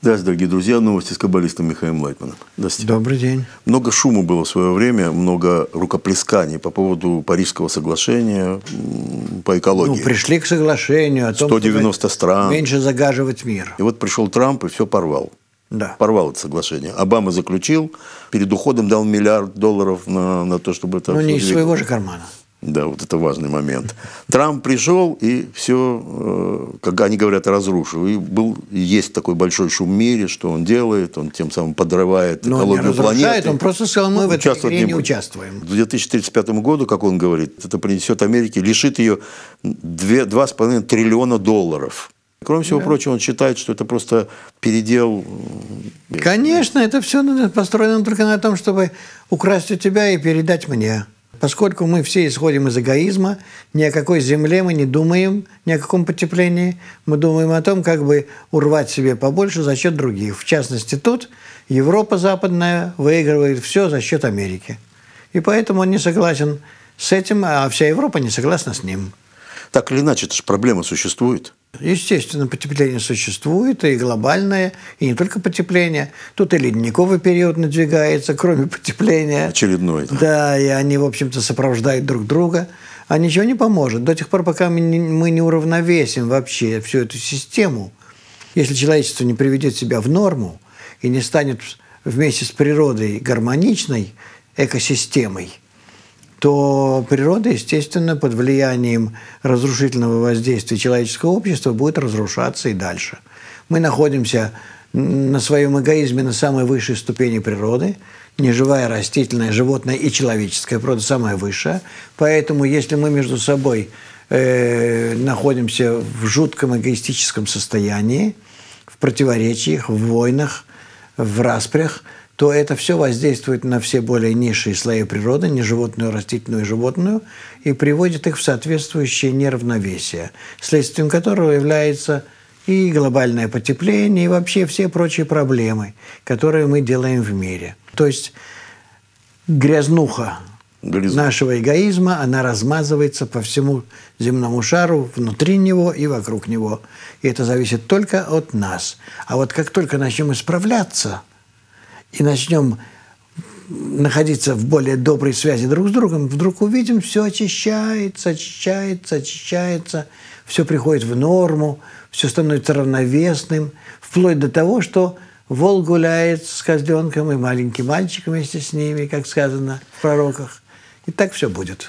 Здравствуйте, дорогие друзья. Новости с каббалистом Михаилом Лайтманом. Здравствуйте. Добрый день. Много шума было в свое время, много рукоплесканий по поводу Парижского соглашения по экологии. Ну, пришли к соглашению о том, 190 стран. меньше загаживать мир. И вот пришел Трамп и все порвал. Да. Порвал это соглашение. Обама заключил, перед уходом дал миллиард долларов на, на то, чтобы это... Ну, не из своего же кармана. Да, вот это важный момент. Трамп пришел и все, э, как они говорят, разрушил. И был, есть такой большой шум в мире, что он делает, он тем самым подрывает Но экологию он не планеты. Он просто сказал, мы ну, в этой игре не, участвуем. В 2035 году, как он говорит, это принесет Америке, лишит ее 2,5 триллиона долларов. Кроме всего да. прочего, он считает, что это просто передел. Э, Конечно, это все э, построено только на том, чтобы украсть у тебя и передать мне. Поскольку мы все исходим из эгоизма, ни о какой земле мы не думаем, ни о каком потеплении. Мы думаем о том, как бы урвать себе побольше за счет других. В частности, тут Европа западная выигрывает все за счет Америки. И поэтому он не согласен с этим, а вся Европа не согласна с ним. Так или иначе, это же проблема существует. Естественно, потепление существует, и глобальное, и не только потепление. Тут и ледниковый период надвигается, кроме потепления. Очередной. Да, да и они, в общем-то, сопровождают друг друга. А ничего не поможет. До тех пор, пока мы не, мы не уравновесим вообще всю эту систему, если человечество не приведет себя в норму и не станет вместе с природой гармоничной экосистемой – то природа, естественно, под влиянием разрушительного воздействия человеческого общества будет разрушаться и дальше. Мы находимся на своем эгоизме на самой высшей ступени природы. Неживая растительная, животное и человеческая природа самая высшая. Поэтому если мы между собой э, находимся в жутком эгоистическом состоянии, в противоречиях, в войнах, в распрях, то это все воздействует на все более низшие слои природы, неживотную, а растительную и животную, и приводит их в соответствующее неравновесие, следствием которого является и глобальное потепление, и вообще все прочие проблемы, которые мы делаем в мире. То есть грязнуха Грязь. нашего эгоизма, она размазывается по всему земному шару, внутри него и вокруг него. И это зависит только от нас. А вот как только начнем исправляться – и начнем находиться в более доброй связи друг с другом, вдруг увидим, все очищается, очищается, очищается, все приходит в норму, все становится равновесным, вплоть до того, что Вол гуляет с козленком и маленький мальчик вместе с ними, как сказано в пророках. И так все будет.